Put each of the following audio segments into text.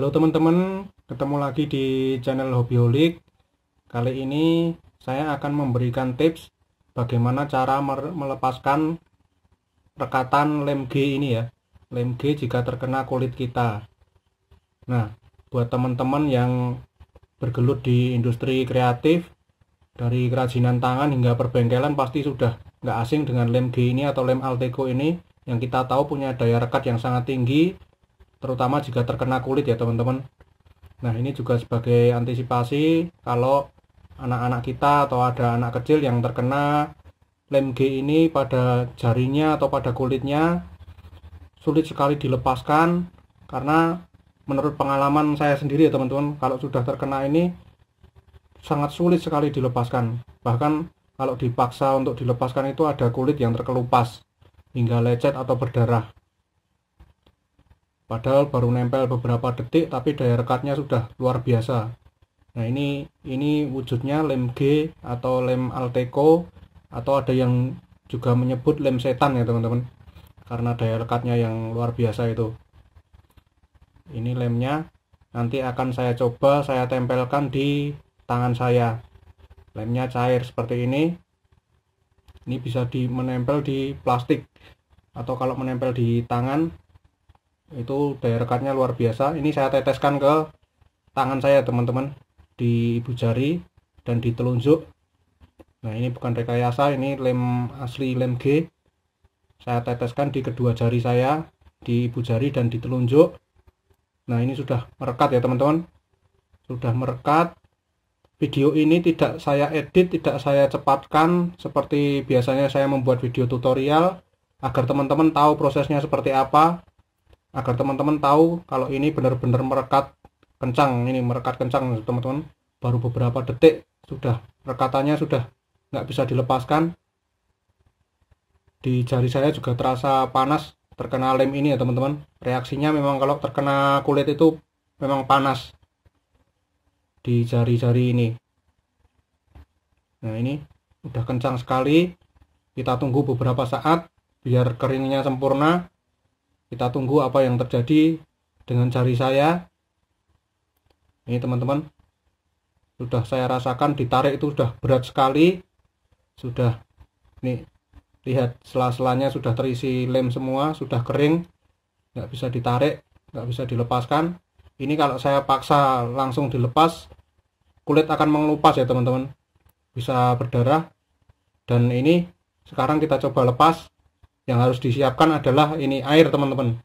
Halo teman-teman, ketemu lagi di channel Hobbyholic. Kali ini saya akan memberikan tips bagaimana cara melepaskan rekatan lem G ini ya. Lem G jika terkena kulit kita. Nah, buat teman-teman yang bergelut di industri kreatif, dari kerajinan tangan hingga perbengkelan pasti sudah nggak asing dengan lem G ini atau lem Alteco ini yang kita tahu punya daya rekat yang sangat tinggi terutama jika terkena kulit ya teman-teman nah ini juga sebagai antisipasi kalau anak-anak kita atau ada anak kecil yang terkena lem G ini pada jarinya atau pada kulitnya sulit sekali dilepaskan karena menurut pengalaman saya sendiri ya teman-teman kalau sudah terkena ini sangat sulit sekali dilepaskan bahkan kalau dipaksa untuk dilepaskan itu ada kulit yang terkelupas hingga lecet atau berdarah Padahal baru nempel beberapa detik tapi daya rekatnya sudah luar biasa. Nah ini ini wujudnya lem G atau lem Alteco atau ada yang juga menyebut lem setan ya teman-teman. Karena daya rekatnya yang luar biasa itu. Ini lemnya nanti akan saya coba saya tempelkan di tangan saya. Lemnya cair seperti ini. Ini bisa di menempel di plastik atau kalau menempel di tangan itu daya rekatnya luar biasa ini saya teteskan ke tangan saya teman-teman di ibu jari dan di telunjuk nah ini bukan rekayasa ini lem asli lem G saya teteskan di kedua jari saya di ibu jari dan di telunjuk nah ini sudah merekat ya teman-teman sudah merekat video ini tidak saya edit tidak saya cepatkan seperti biasanya saya membuat video tutorial agar teman-teman tahu prosesnya seperti apa agar teman-teman tahu kalau ini benar-benar merekat kencang ini merekat kencang teman-teman baru beberapa detik sudah rekatannya sudah nggak bisa dilepaskan di jari saya juga terasa panas terkena lem ini ya teman-teman reaksinya memang kalau terkena kulit itu memang panas di jari-jari ini nah ini udah kencang sekali kita tunggu beberapa saat biar keringnya sempurna kita tunggu apa yang terjadi dengan jari saya. Ini teman-teman, sudah saya rasakan ditarik itu sudah berat sekali. Sudah, nih, lihat sela-selanya sudah terisi lem semua, sudah kering. Nggak bisa ditarik, nggak bisa dilepaskan. Ini kalau saya paksa langsung dilepas, kulit akan mengelupas ya teman-teman. Bisa berdarah. Dan ini sekarang kita coba lepas yang harus disiapkan adalah ini air teman-teman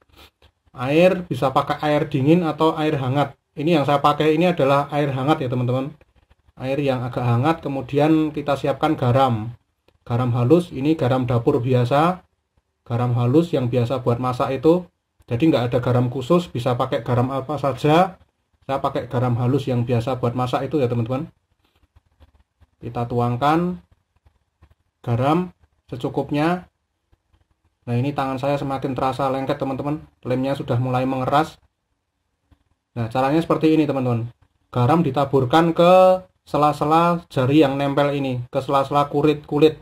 air bisa pakai air dingin atau air hangat ini yang saya pakai ini adalah air hangat ya teman-teman air yang agak hangat kemudian kita siapkan garam garam halus ini garam dapur biasa garam halus yang biasa buat masak itu jadi nggak ada garam khusus bisa pakai garam apa saja saya pakai garam halus yang biasa buat masak itu ya teman-teman kita tuangkan garam secukupnya Nah ini tangan saya semakin terasa lengket teman-teman. Lemnya sudah mulai mengeras. Nah caranya seperti ini teman-teman. Garam ditaburkan ke sela-sela jari yang nempel ini. Ke sela-sela kulit-kulit.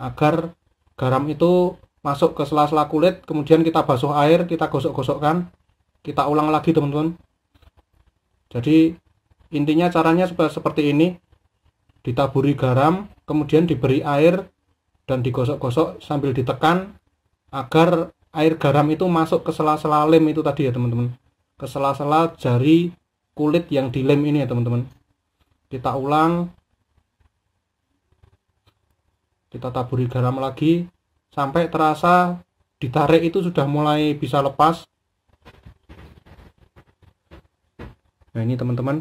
Agar garam itu masuk ke sela-sela kulit. Kemudian kita basuh air, kita gosok-gosokkan. Kita ulang lagi teman-teman. Jadi intinya caranya seperti ini. Ditaburi garam, kemudian diberi air dan digosok-gosok sambil ditekan agar air garam itu masuk ke sela-sela lem itu tadi ya teman-teman ke sela-sela jari kulit yang di lem ini ya teman-teman kita ulang kita taburi garam lagi sampai terasa ditarik itu sudah mulai bisa lepas nah ini teman-teman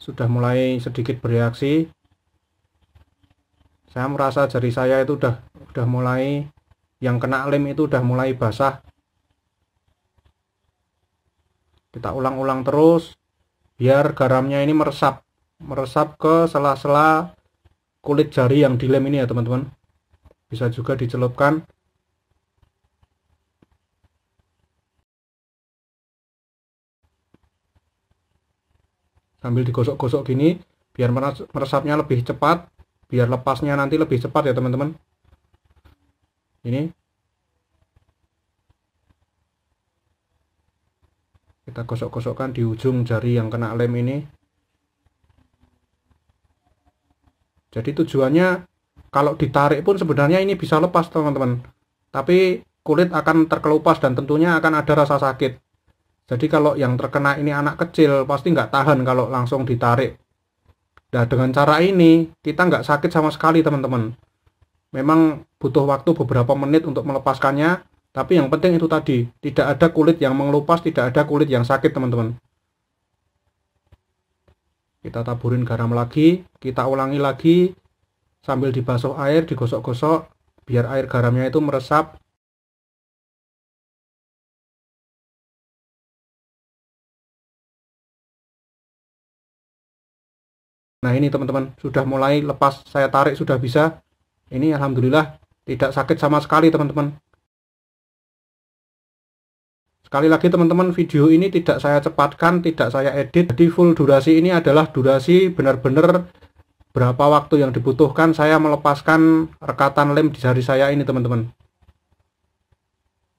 sudah mulai sedikit bereaksi saya merasa jari saya itu udah udah mulai yang kena lem itu udah mulai basah kita ulang-ulang terus biar garamnya ini meresap meresap ke sela-sela kulit jari yang dilem ini ya teman-teman bisa juga dicelupkan sambil digosok-gosok gini biar meresapnya lebih cepat biar lepasnya nanti lebih cepat ya teman-teman ini kita gosok-gosokkan di ujung jari yang kena lem ini jadi tujuannya kalau ditarik pun sebenarnya ini bisa lepas teman-teman tapi kulit akan terkelupas dan tentunya akan ada rasa sakit jadi kalau yang terkena ini anak kecil pasti nggak tahan kalau langsung ditarik nah dengan cara ini kita nggak sakit sama sekali teman-teman memang butuh waktu beberapa menit untuk melepaskannya tapi yang penting itu tadi tidak ada kulit yang mengelupas tidak ada kulit yang sakit teman-teman kita taburin garam lagi kita ulangi lagi sambil dibasuh air digosok-gosok biar air garamnya itu meresap Nah ini teman-teman sudah mulai lepas saya tarik sudah bisa ini alhamdulillah tidak sakit sama sekali teman-teman sekali lagi teman-teman video ini tidak saya cepatkan tidak saya edit jadi full durasi ini adalah durasi benar-benar berapa waktu yang dibutuhkan saya melepaskan rekatan lem di jari saya ini teman-teman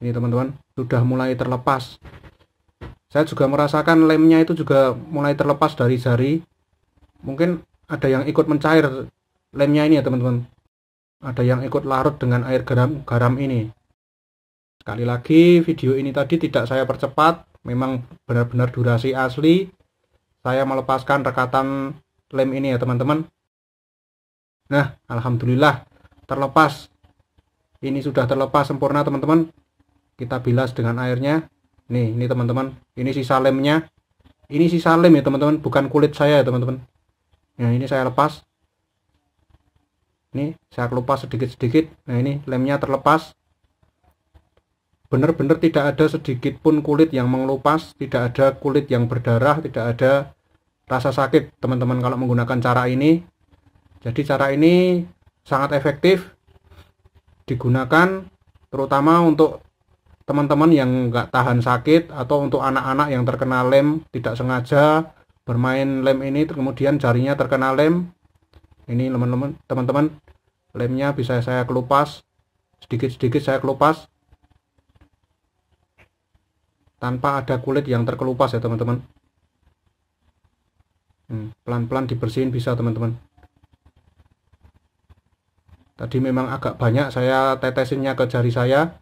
ini teman-teman sudah mulai terlepas saya juga merasakan lemnya itu juga mulai terlepas dari jari mungkin ada yang ikut mencair lemnya ini ya teman-teman ada yang ikut larut dengan air garam garam ini sekali lagi video ini tadi tidak saya percepat memang benar-benar durasi asli saya melepaskan rekatan lem ini ya teman-teman nah alhamdulillah terlepas ini sudah terlepas sempurna teman-teman kita bilas dengan airnya nih ini teman-teman ini sisa lemnya ini sisa lem ya teman-teman bukan kulit saya ya teman-teman nah ini saya lepas ini saya kelupas sedikit-sedikit nah ini lemnya terlepas benar-benar tidak ada sedikit pun kulit yang mengelupas tidak ada kulit yang berdarah tidak ada rasa sakit teman-teman kalau menggunakan cara ini jadi cara ini sangat efektif digunakan terutama untuk teman-teman yang nggak tahan sakit atau untuk anak-anak yang terkena lem tidak sengaja bermain lem ini kemudian jarinya terkena lem ini teman-teman teman-teman lemnya bisa saya kelupas sedikit-sedikit saya kelupas tanpa ada kulit yang terkelupas ya teman-teman hmm, pelan-pelan hmm, dibersihin bisa teman-teman tadi memang agak banyak saya tetesinnya ke jari saya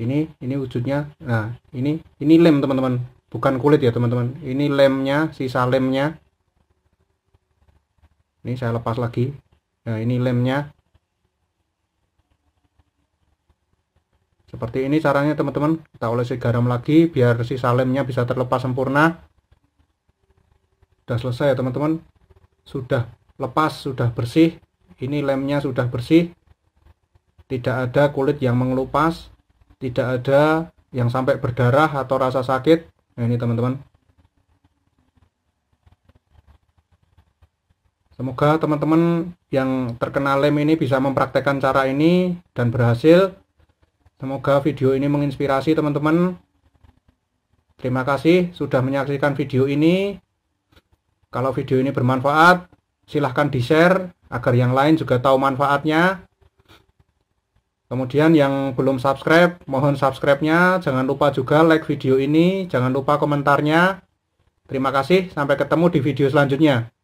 ini ini wujudnya nah ini ini lem teman-teman bukan kulit ya teman-teman ini lemnya sisa lemnya ini saya lepas lagi nah ini lemnya seperti ini caranya teman-teman kita olesi garam lagi biar sisa lemnya bisa terlepas sempurna sudah selesai ya teman-teman sudah lepas sudah bersih ini lemnya sudah bersih tidak ada kulit yang mengelupas tidak ada yang sampai berdarah atau rasa sakit nah, ini teman-teman Semoga teman-teman yang terkena lem ini bisa mempraktekkan cara ini dan berhasil. Semoga video ini menginspirasi teman-teman. Terima kasih sudah menyaksikan video ini. Kalau video ini bermanfaat, silahkan di-share agar yang lain juga tahu manfaatnya. Kemudian yang belum subscribe, mohon subscribe-nya. Jangan lupa juga like video ini, jangan lupa komentarnya. Terima kasih, sampai ketemu di video selanjutnya.